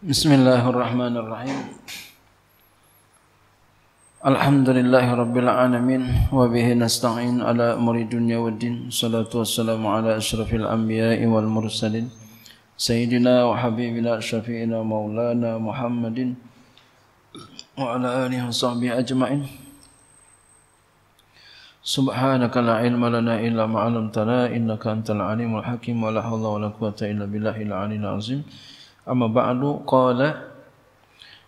بسم الله الرحمن الرحيم الحمد لله رب العالمين وبه نستعين على أمور الدنيا والدين الصلاة والسلام على أشرف الأنبياء والمرسلين سيدنا وحبيبنا شفينا مولانا محمد وعلى آله وصحبه أجمعين سبحانك لا علم لنا إلا ما علمتنا إنك أنت العليم الحكيم ولا حول ولا قوة إلا بالله العلي العظيم Amma ba'du qala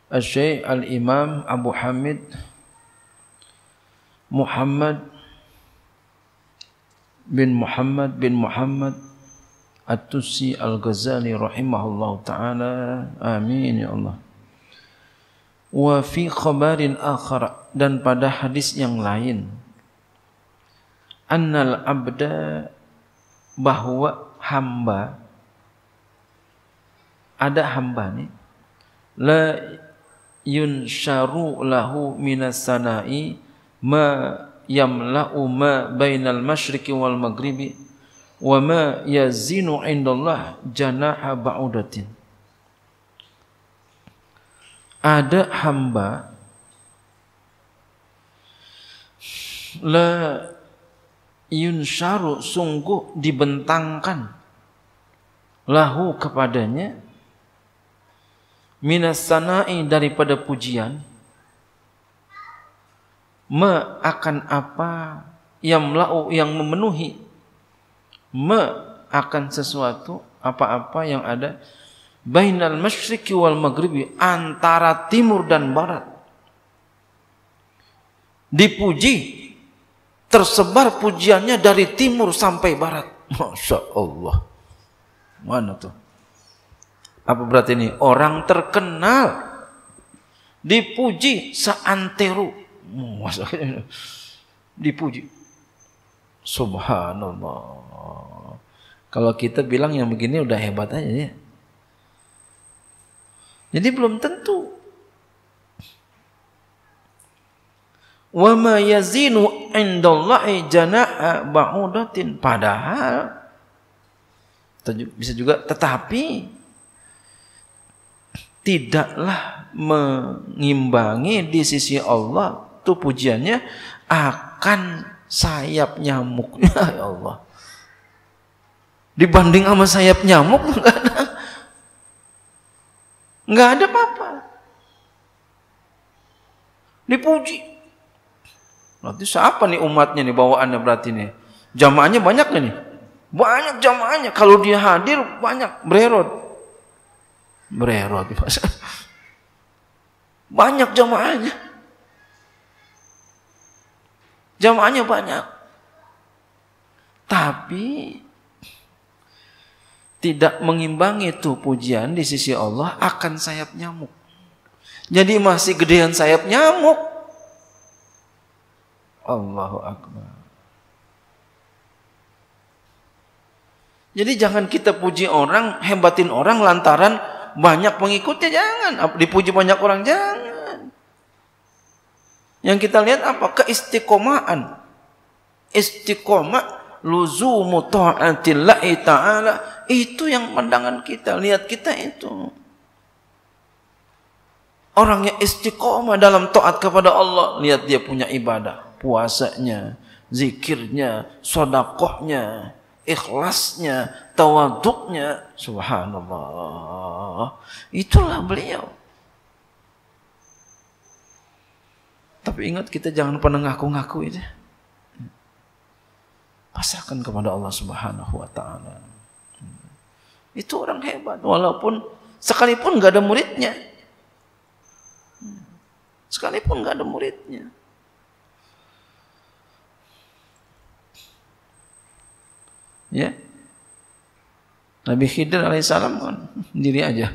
al syaikh Al-Imam Abu Hamid Muhammad bin Muhammad bin Muhammad At-Tusi Al-Ghazali rahimahullahu taala. Amin ya Allah. Wa fi khabarin akhar dan pada hadis yang lain annal abda bahwa hamba ada hamba ni la yunsharu lahu minas sana'i ma yamla'u ma bainal masyriqi wal maghribi wa ma yazinu indallah janaha ba'udatin ada hamba la yunsharu sungguh dibentangkan lahu kepadanya minas sana'i daripada pujian ma akan apa yang melau yang memenuhi ma akan sesuatu apa-apa yang ada bainal masyriqi wal maghribi antara timur dan barat dipuji tersebar pujiannya dari timur sampai barat Masya Allah mana tuh apa berarti ini? Orang terkenal dipuji seantero. Dipuji. Subhanallah. Kalau kita bilang yang begini udah hebat aja ya. Jadi belum tentu. Wa ma yazinu indallahi janaa ba'udatin. Padahal bisa juga tetapi tidaklah mengimbangi di sisi Allah tuh pujiannya akan sayap nyamuk ya Allah dibanding sama sayap nyamuk nggak ada nggak ada apa-apa dipuji Nanti siapa nih umatnya nih bawaannya berarti nih jamaahnya banyak nih banyak jamaahnya kalau dia hadir banyak bererot Merero Banyak jamaahnya. Jamaahnya banyak. Tapi tidak mengimbangi itu pujian di sisi Allah akan sayap nyamuk. Jadi masih gedean sayap nyamuk. Allahu Akbar. Jadi jangan kita puji orang, hebatin orang lantaran banyak pengikutnya jangan, dipuji banyak orang jangan. Yang kita lihat apa? Keistiqomahan. Istiqomah luzumu ta'atillahi ta'ala itu yang pandangan kita, lihat kita itu. Orang yang istiqomah dalam taat kepada Allah, lihat dia punya ibadah, puasanya, zikirnya, sodakohnya, ikhlasnya, tawaduknya, subhanallah. Itulah beliau. Tapi ingat kita jangan pernah ngaku-ngaku itu. Pasahkan kepada Allah Subhanahu wa taala. Itu orang hebat walaupun sekalipun gak ada muridnya. Sekalipun gak ada muridnya. Ya. Nabi Khidir alaihissalam kan sendiri aja.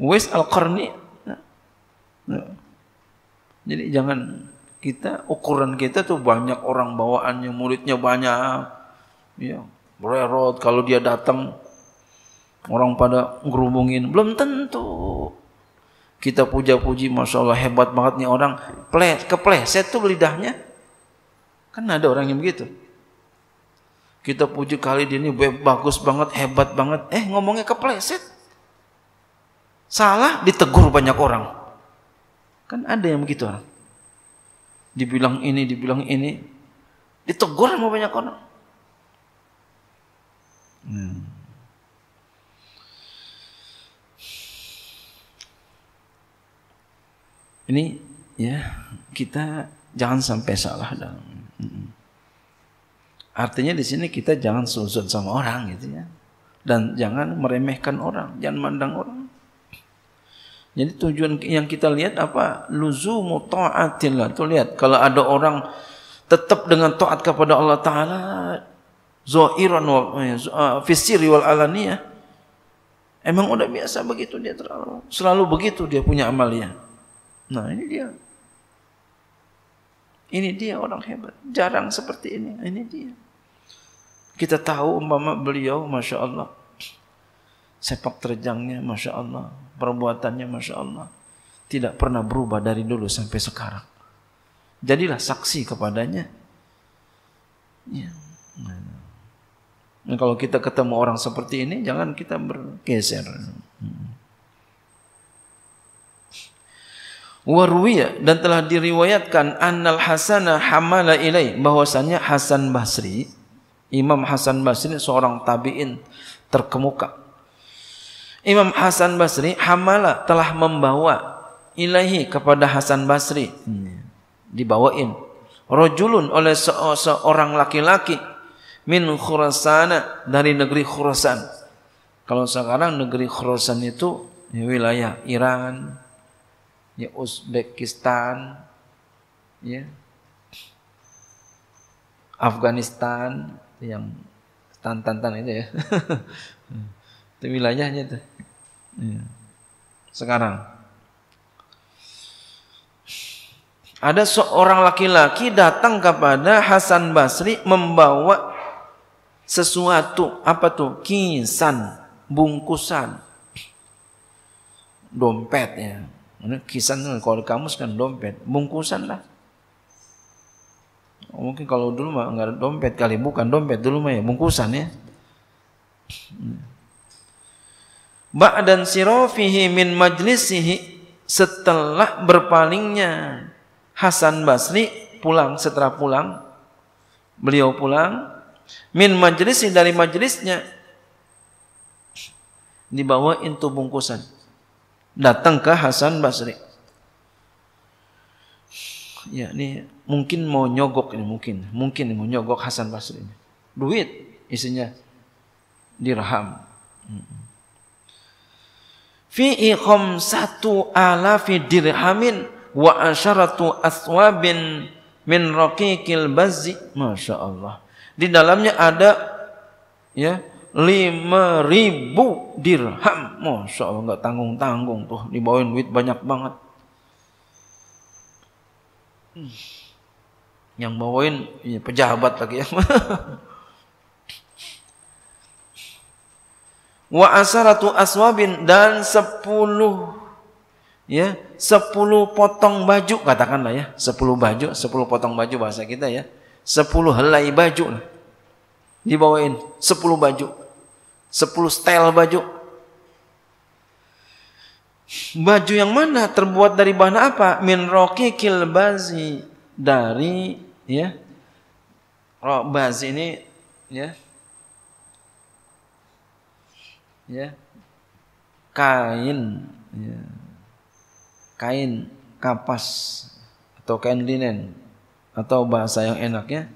Wes al-Qarni. Jadi jangan kita ukuran kita tuh banyak orang bawaannya muridnya banyak ya berot kalau dia datang orang pada ngerubungin belum tentu kita puja-puji masya hebat banget nih orang kepleset tuh lidahnya Kan ada orang yang begitu. Kita puji kali dia ini bagus banget, hebat banget. Eh ngomongnya kepleset. Salah ditegur banyak orang. Kan ada yang begitu orang. Dibilang ini, dibilang ini. Ditegur sama banyak orang. Hmm. Ini ya kita jangan sampai salah dalam Artinya di sini kita jangan susun sama orang gitu ya. Dan jangan meremehkan orang, jangan mandang orang. Jadi tujuan yang kita lihat apa? Luzumu ta'atillah. Tuh lihat, kalau ada orang tetap dengan taat kepada Allah Ta'ala, zoiran wa eh, eh, fisiri wal alaniyah, Emang udah biasa begitu dia terlalu selalu begitu dia punya amalnya. Nah ini dia Ini dia orang hebat. Jarang seperti ini. Ini dia. Kita tahu umpama beliau, masya Allah, sepak terjangnya, masya Allah, perbuatannya, masya Allah, tidak pernah berubah dari dulu sampai sekarang. Jadilah saksi kepadanya. Ya. Nah, kalau kita ketemu orang seperti ini, jangan kita bergeser. Hmm. warwiya dan telah diriwayatkan annal hasana hamala ilai bahwasannya Hasan Basri Imam Hasan Basri seorang tabi'in terkemuka Imam Hasan Basri hamala telah membawa ilahi kepada Hasan Basri hmm. dibawain rojulun oleh seorang laki-laki min Khurasana dari negeri Khurasan kalau sekarang negeri Khurasan itu ya, wilayah Iran ya Uzbekistan, ya Afghanistan yang tantan-tantan itu ya. itu wilayahnya itu. Ya. Sekarang ada seorang laki-laki datang kepada Hasan Basri membawa sesuatu apa tuh kisan bungkusan dompet ya Kisan kalau kamus kan dompet, bungkusan lah. Oh, mungkin kalau dulu mah nggak dompet kali, bukan dompet dulu mah ya bungkusan ya. Hmm. dan sirofihi min majlisihi setelah berpalingnya Hasan Basri pulang setelah pulang beliau pulang min majlisi dari majlisnya dibawa itu bungkusan datang ke Hasan Basri. Ya, ini mungkin mau nyogok ini mungkin, mungkin mau nyogok Hasan Basri ini. Duit isinya dirham. Fi'i satu alafi dirhamin wa asharatu aswabin min raqiqil bazzi. Masya Allah. Di dalamnya ada ya lima ribu dirham. Masya Allah nggak tanggung tanggung tuh dibawain duit banyak banget. Hmm. Yang bawain ya, pejabat lagi ya. Wa asaratu aswabin dan sepuluh ya sepuluh potong baju katakanlah ya sepuluh baju sepuluh potong baju bahasa kita ya sepuluh helai baju lah dibawain sepuluh baju 10 style baju. Baju yang mana terbuat dari bahan apa? Min roki kilbazi dari ya bazi ini ya ya kain ya. kain kapas atau kain linen atau bahasa yang enaknya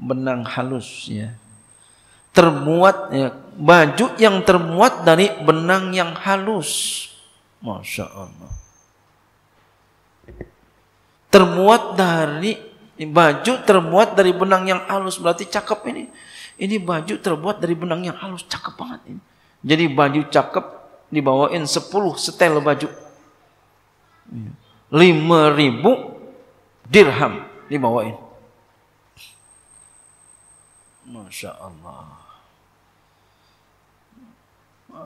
benang halus ya terbuat ya baju yang terbuat dari benang yang halus. Masya Allah. Terbuat dari baju terbuat dari benang yang halus berarti cakep ini. Ini baju terbuat dari benang yang halus cakep banget ini. Jadi baju cakep dibawain 10 setel baju. 5000 dirham dibawain. Masya Allah.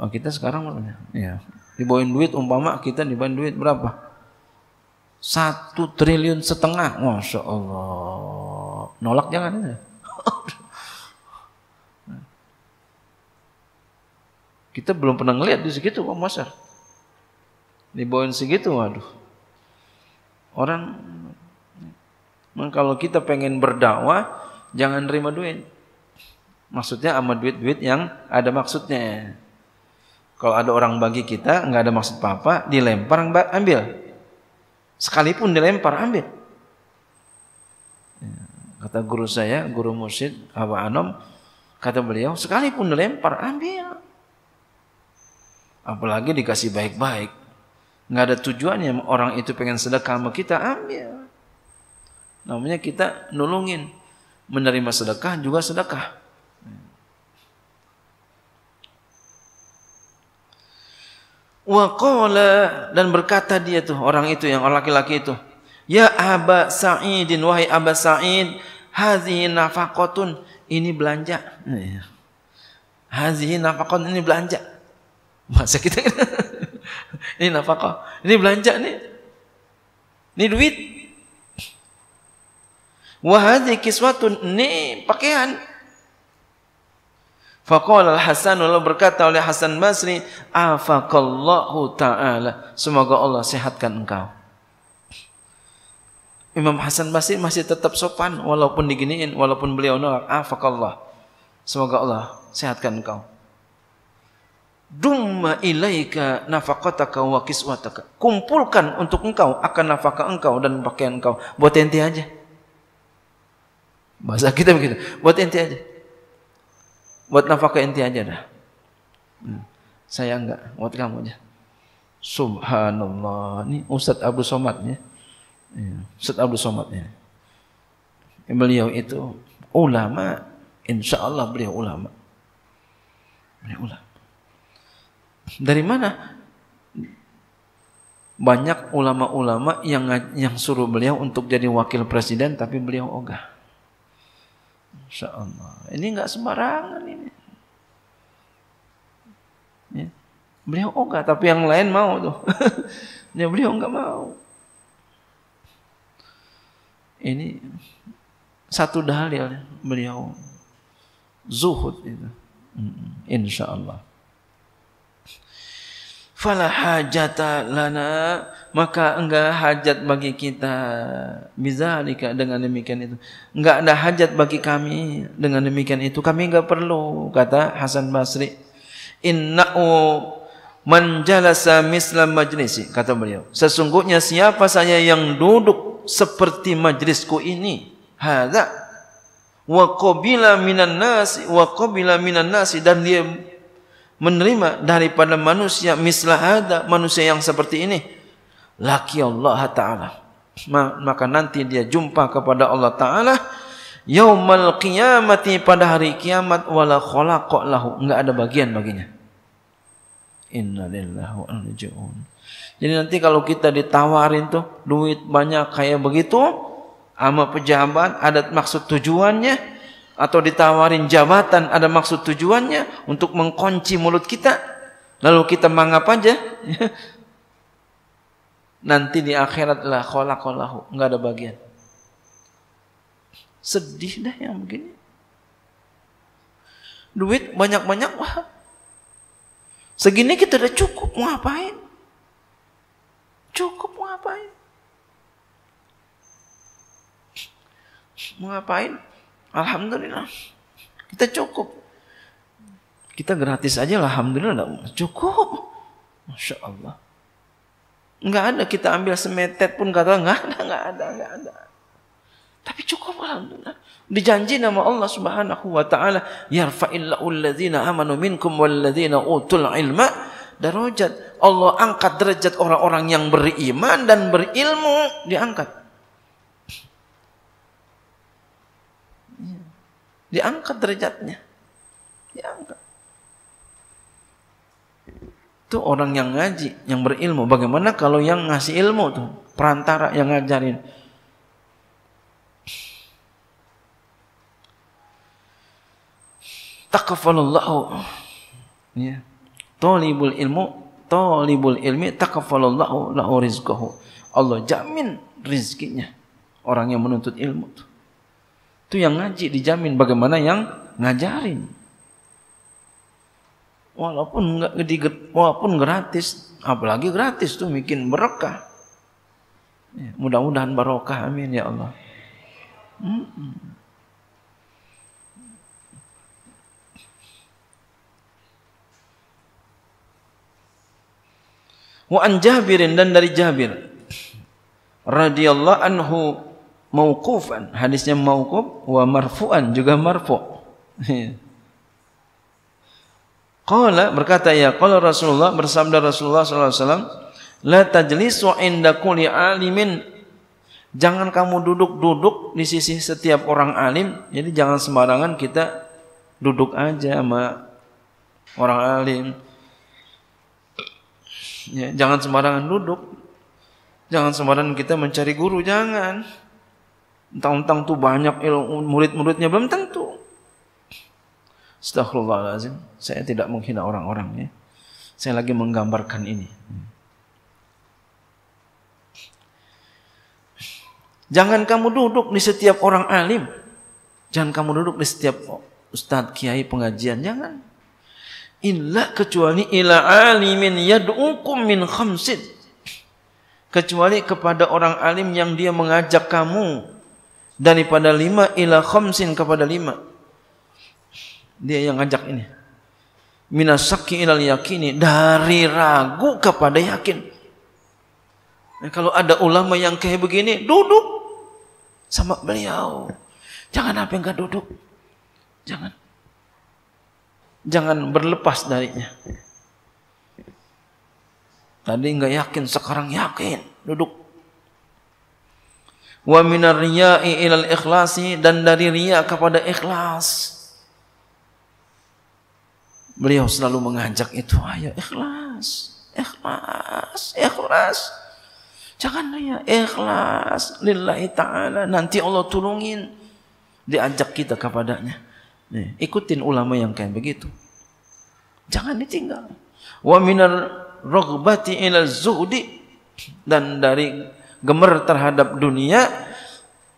Oh, kita sekarang ya iya. dibawain duit umpama kita dibawain duit berapa satu triliun setengah masya Allah nolak jangan ya kita belum pernah ngeliat di segitu kok masa ya? dibawain segitu waduh orang kalau kita pengen berdakwah jangan terima duit maksudnya sama duit-duit yang ada maksudnya kalau ada orang bagi kita, nggak ada maksud apa-apa, dilempar, ambil. Sekalipun dilempar, ambil. Ya, kata guru saya, guru musyid Aba Anom, kata beliau, sekalipun dilempar, ambil. Apalagi dikasih baik-baik. Nggak ada tujuannya orang itu pengen sedekah sama kita, ambil. Namanya kita nulungin, Menerima sedekah juga sedekah. Wakola dan berkata dia tuh orang itu yang laki-laki itu. Ya Aba Sa'idin wahai Aba Sa'id, hazihi nafaqatun ini belanja. Iya. Hazihi nafaqatun ini belanja. Masa kita ini nafkah, ini belanja nih. Ini duit. Wahadi kiswatun ini pakaian. Faqala Al-Hasan berkata oleh Hasan Basri, "Afakallahu taala, semoga Allah sehatkan engkau." Imam Hasan Basri masih tetap sopan walaupun diginiin, walaupun beliau nolak, "Afakallah." Semoga Allah sehatkan engkau. Dumma ilaika nafaqataka wa kiswataka. Kumpulkan untuk engkau akan nafkah engkau dan pakaian engkau. Buat ente aja. Bahasa kita begitu. Buat ente aja. Buat nafkah inti aja dah. Hmm. Saya enggak, buat kamu aja. Subhanallah. Ini Ustaz Abdul Somad ya. Iya, Ustaz Abdul Somad ya. Beliau itu ulama, insya Allah beliau ulama. Beliau ulama. Dari mana? Banyak ulama-ulama yang yang suruh beliau untuk jadi wakil presiden tapi beliau ogah. Insya Allah. Ini enggak sembarangan. Ya. Beliau oh, enggak tapi yang lain mau tuh. ya, beliau enggak mau. Ini satu dalil beliau zuhud itu. Insya Allah. Fala hajata lana maka enggak hajat bagi kita bisa nikah dengan demikian itu. Enggak ada hajat bagi kami dengan demikian itu. Kami enggak perlu kata Hasan Basri innahu man jalasa majlisi kata beliau sesungguhnya siapa saya yang duduk seperti majlisku ini hadza wa qabila minan nasi wa qabila minan nasi dan dia menerima daripada manusia mislah hada manusia yang seperti ini laki Allah taala maka nanti dia jumpa kepada Allah taala yaumal qiyamati pada hari kiamat wala khalaqa lahu enggak ada bagian baginya Inna lillahi wa raji'un. Jadi nanti kalau kita ditawarin tuh duit banyak kayak begitu sama pejabat ada maksud tujuannya atau ditawarin jabatan ada maksud tujuannya untuk mengkunci mulut kita lalu kita mangap aja nanti di akhirat lah kolak kolahu, nggak ada bagian sedih dah yang begini duit banyak-banyak wah Segini kita udah cukup mau ngapain? Cukup mau ngapain? Mau ngapain? Alhamdulillah. Kita cukup. Kita gratis aja lah alhamdulillah cukup. Masya Allah. Enggak ada kita ambil semetet pun kata enggak ada, enggak ada, enggak ada. Tapi cukup alhamdulillah. Dijanji nama Allah Subhanahu wa taala, yarfa'illahu alladzina amanu minkum walladzina utul ilma darajat. Allah angkat derajat orang-orang yang beriman dan berilmu diangkat. Iya. Diangkat derajatnya. Diangkat. Itu orang yang ngaji, yang berilmu. Bagaimana kalau yang ngasih ilmu tuh, perantara yang ngajarin? taqaffalallahu ya talibul ilmu talibul ilmi taqaffalallahu lahu rizqahu Allah jamin rezekinya orang yang menuntut ilmu itu itu yang ngaji dijamin bagaimana yang ngajarin walaupun enggak di, walaupun gratis apalagi gratis tuh bikin berkah ya, mudah-mudahan barokah amin ya Allah hmm. Wa an Jabirin dan dari Jabir radhiyallahu anhu mauqufan. Hadisnya mauquf wa marfu'an juga marfu'. Qala berkata ya qala Rasulullah bersabda Rasulullah sallallahu alaihi wasallam la tajlisu inda kulli alimin jangan kamu duduk-duduk di sisi setiap orang alim jadi jangan sembarangan kita duduk aja sama orang alim Ya, jangan sembarangan duduk. Jangan sembarangan kita mencari guru, jangan. Entang-entang tuh banyak ilmu murid-muridnya belum tentu. Astagfirullahalazim. Saya tidak menghina orang-orang ya. Saya lagi menggambarkan ini. Jangan kamu duduk di setiap orang alim. Jangan kamu duduk di setiap ustadz kiai pengajian. Jangan illa kecuali ila alimin yad'ukum min khamsin kecuali kepada orang alim yang dia mengajak kamu daripada lima ila khamsin kepada lima dia yang ngajak ini minasaki ilal yakini dari ragu kepada yakin nah, kalau ada ulama yang kayak begini duduk sama beliau jangan apa enggak duduk jangan Jangan berlepas darinya. Tadi nggak yakin, sekarang yakin. Duduk. Wa minar riya'i ilal ikhlasi dan dari riya kepada ikhlas. Beliau selalu mengajak itu, ayo ikhlas, ikhlas, ikhlas. Jangan riya, ikhlas lillahi ta'ala. Nanti Allah tolongin. Diajak kita kepadanya. Nih, eh. ikutin ulama yang kayak begitu. Jangan ditinggal. Wa minar rogbati ila zuhdi dan dari gemer terhadap dunia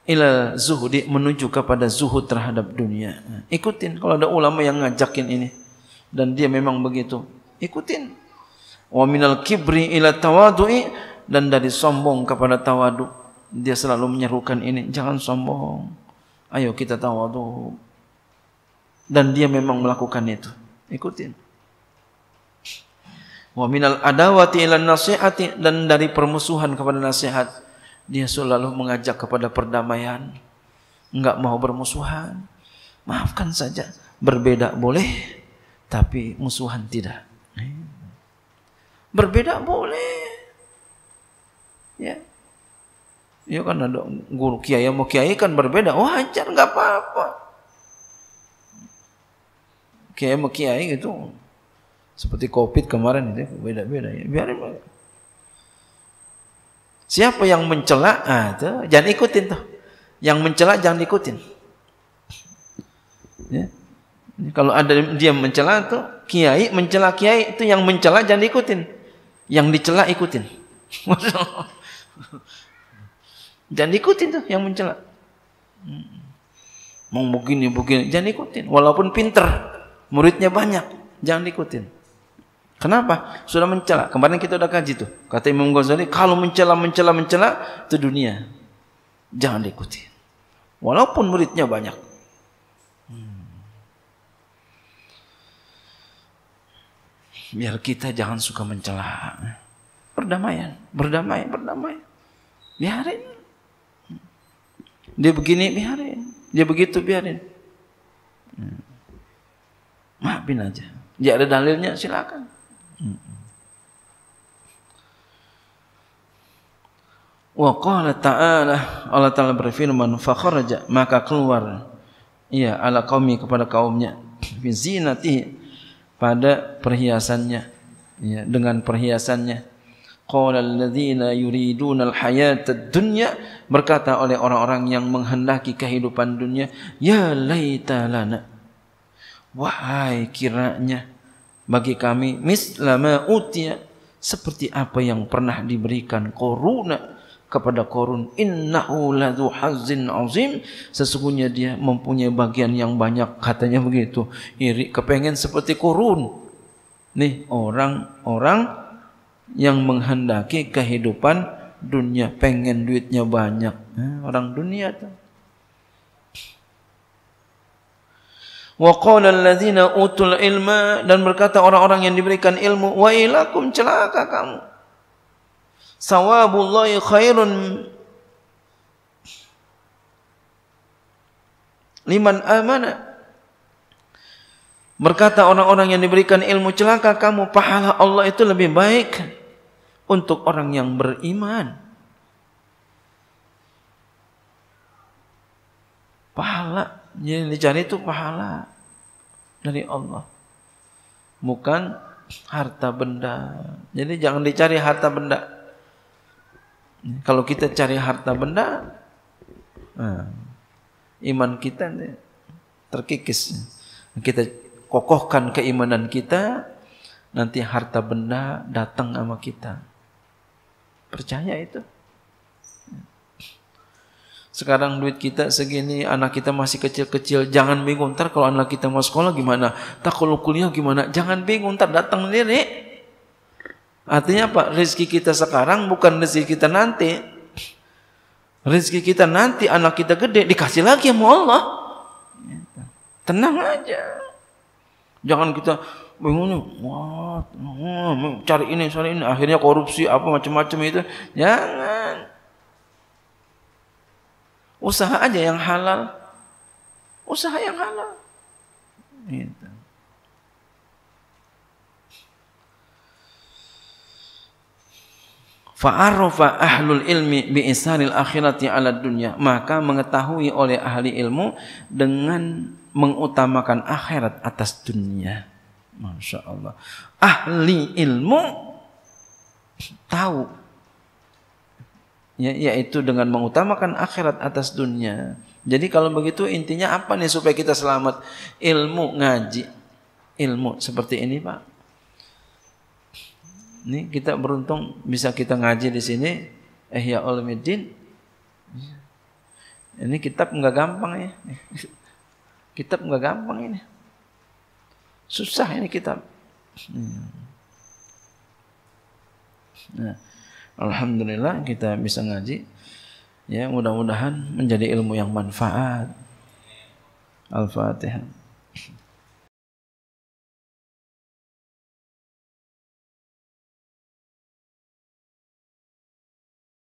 ila zuhdi menuju kepada zuhud terhadap dunia. ikutin kalau ada ulama yang ngajakin ini dan dia memang begitu. Ikutin. Wa minal kibri ila tawadu'i dan dari sombong kepada tawadu. Dia selalu menyerukan ini, jangan sombong. Ayo kita tawadu. dan dia memang melakukan itu. Ikutin. Wa minal adawati ilan nasihati dan dari permusuhan kepada nasihat dia selalu mengajak kepada perdamaian. Enggak mau bermusuhan. Maafkan saja. Berbeda boleh tapi musuhan tidak. Berbeda boleh. Ya. Ya kan ada guru kiai mau kiai kan berbeda. Wajar nggak apa-apa kiai sama kiai itu seperti covid kemarin itu beda-beda ya biarin siapa yang mencela ah, jangan ikutin tuh yang mencela jangan ikutin ya. kalau ada dia mencela tuh kiai mencela kiai itu yang mencela jangan ikutin yang dicela ikutin jangan ikutin tuh yang mencela hmm. mau begini begini jangan ikutin walaupun pinter muridnya banyak, jangan diikutin. Kenapa? Sudah mencela. Kemarin kita sudah kaji tuh. Kata Imam Ghazali, kalau mencela, mencela, mencela itu dunia. Jangan diikuti. Walaupun muridnya banyak. Hmm. Biar kita jangan suka mencela. Perdamaian, berdamai, berdamai. Biarin. Dia begini, biarin. Dia begitu, biarin. Hmm. Maafin aja. Jika ada dalilnya, silakan. Wa qala ta'ala Allah ta'ala berfirman fa kharaja maka keluar ya ala qaumi kepada kaumnya fi zinati pada perhiasannya ya dengan perhiasannya qala alladhina yuriduna alhayata ad-dunya berkata oleh orang-orang yang menghendaki kehidupan dunia ya laita lana Wahai kiranya bagi kami mislama utia seperti apa yang pernah diberikan koruna kepada korun innahu ladhu hazin azim sesungguhnya dia mempunyai bagian yang banyak katanya begitu iri kepengen seperti korun nih orang-orang yang menghendaki kehidupan dunia pengen duitnya banyak eh, orang dunia tuh Wa qala alladzina utul ilma dan berkata orang-orang yang diberikan ilmu, wa ilakum celaka kamu. Sawabullahi khairun liman amana. Berkata orang-orang yang diberikan ilmu celaka kamu pahala Allah itu lebih baik untuk orang yang beriman. Pahala yang dicari itu pahala dari Allah. Bukan harta benda. Jadi jangan dicari harta benda. Kalau kita cari harta benda, nah, iman kita terkikis. Kita kokohkan keimanan kita, nanti harta benda datang sama kita. Percaya itu. Sekarang duit kita segini, anak kita masih kecil-kecil. Jangan bingung, ntar kalau anak kita mau sekolah gimana? Tak kalau kuliah gimana? Jangan bingung, ntar datang sendiri. Artinya apa? Rizki kita sekarang bukan rezeki kita nanti. Rizki kita nanti, anak kita gede, dikasih lagi sama Allah. Tenang aja. Jangan kita bingung, wah, cari ini, cari ini. Akhirnya korupsi, apa macam-macam itu. Jangan. Usaha aja yang halal. Usaha yang halal. Gitu. Fa'arafa ahlul ilmi bi'isaril akhirati ala dunya. Maka mengetahui oleh ahli ilmu dengan mengutamakan akhirat atas dunia. Masya Allah. Ahli ilmu tahu ya, yaitu dengan mengutamakan akhirat atas dunia. Jadi kalau begitu intinya apa nih supaya kita selamat? Ilmu ngaji. Ilmu seperti ini, Pak. Ini kita beruntung bisa kita ngaji di sini eh ya Ulumuddin. Ini kitab nggak gampang ya. Kitab nggak gampang ini. Susah ini kitab. Hmm. Nah, Alhamdulillah kita bisa ngaji. Ya, mudah-mudahan menjadi ilmu yang manfaat. Al-Fatihah.